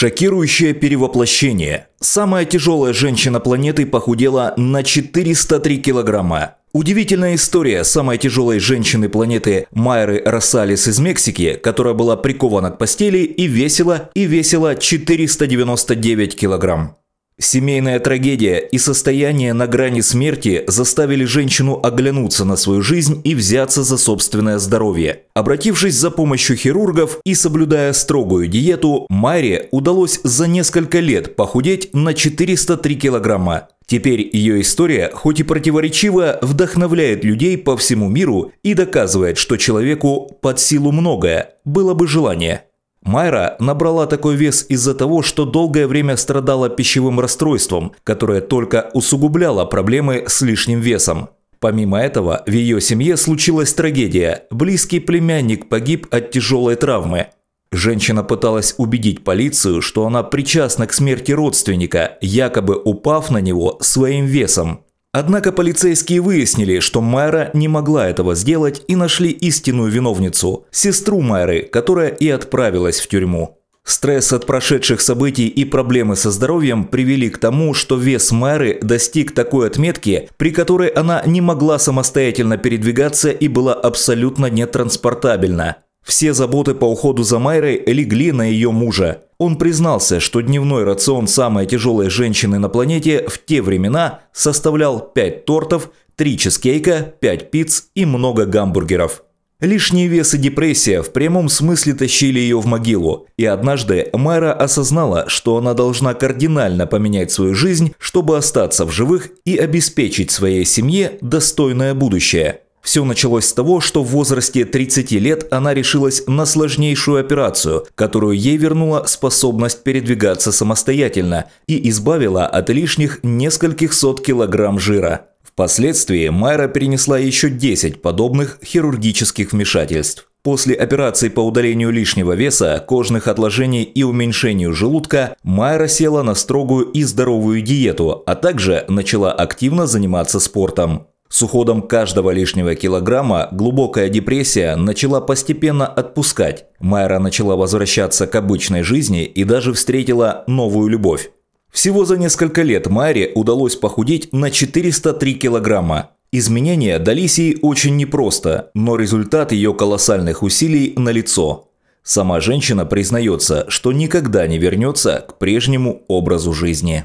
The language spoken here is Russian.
Шокирующее перевоплощение. Самая тяжелая женщина планеты похудела на 403 килограмма. Удивительная история самой тяжелой женщины планеты Майры Росалис из Мексики, которая была прикована к постели и весила, и весила 499 килограмм. Семейная трагедия и состояние на грани смерти заставили женщину оглянуться на свою жизнь и взяться за собственное здоровье. Обратившись за помощью хирургов и соблюдая строгую диету, Майре удалось за несколько лет похудеть на 403 килограмма. Теперь ее история, хоть и противоречива, вдохновляет людей по всему миру и доказывает, что человеку под силу многое, было бы желание. Майра набрала такой вес из-за того, что долгое время страдала пищевым расстройством, которое только усугубляло проблемы с лишним весом. Помимо этого, в ее семье случилась трагедия. Близкий племянник погиб от тяжелой травмы. Женщина пыталась убедить полицию, что она причастна к смерти родственника, якобы упав на него своим весом. Однако полицейские выяснили, что Майра не могла этого сделать и нашли истинную виновницу – сестру Майры, которая и отправилась в тюрьму. Стресс от прошедших событий и проблемы со здоровьем привели к тому, что вес Майры достиг такой отметки, при которой она не могла самостоятельно передвигаться и была абсолютно нетранспортабельна. Все заботы по уходу за Майрой легли на ее мужа. Он признался, что дневной рацион самой тяжелой женщины на планете в те времена составлял 5 тортов, 3 чизкейка, 5 пиц и много гамбургеров. Лишний вес и депрессия в прямом смысле тащили ее в могилу, и однажды Майра осознала, что она должна кардинально поменять свою жизнь, чтобы остаться в живых и обеспечить своей семье достойное будущее. Все началось с того, что в возрасте 30 лет она решилась на сложнейшую операцию, которую ей вернула способность передвигаться самостоятельно и избавила от лишних нескольких сот килограмм жира. Впоследствии Майра перенесла еще 10 подобных хирургических вмешательств. После операции по удалению лишнего веса, кожных отложений и уменьшению желудка Майра села на строгую и здоровую диету, а также начала активно заниматься спортом. С уходом каждого лишнего килограмма глубокая депрессия начала постепенно отпускать. Майра начала возвращаться к обычной жизни и даже встретила новую любовь. Всего за несколько лет Майре удалось похудеть на 403 килограмма. Изменения дались ей очень непросто, но результат ее колоссальных усилий налицо. Сама женщина признается, что никогда не вернется к прежнему образу жизни.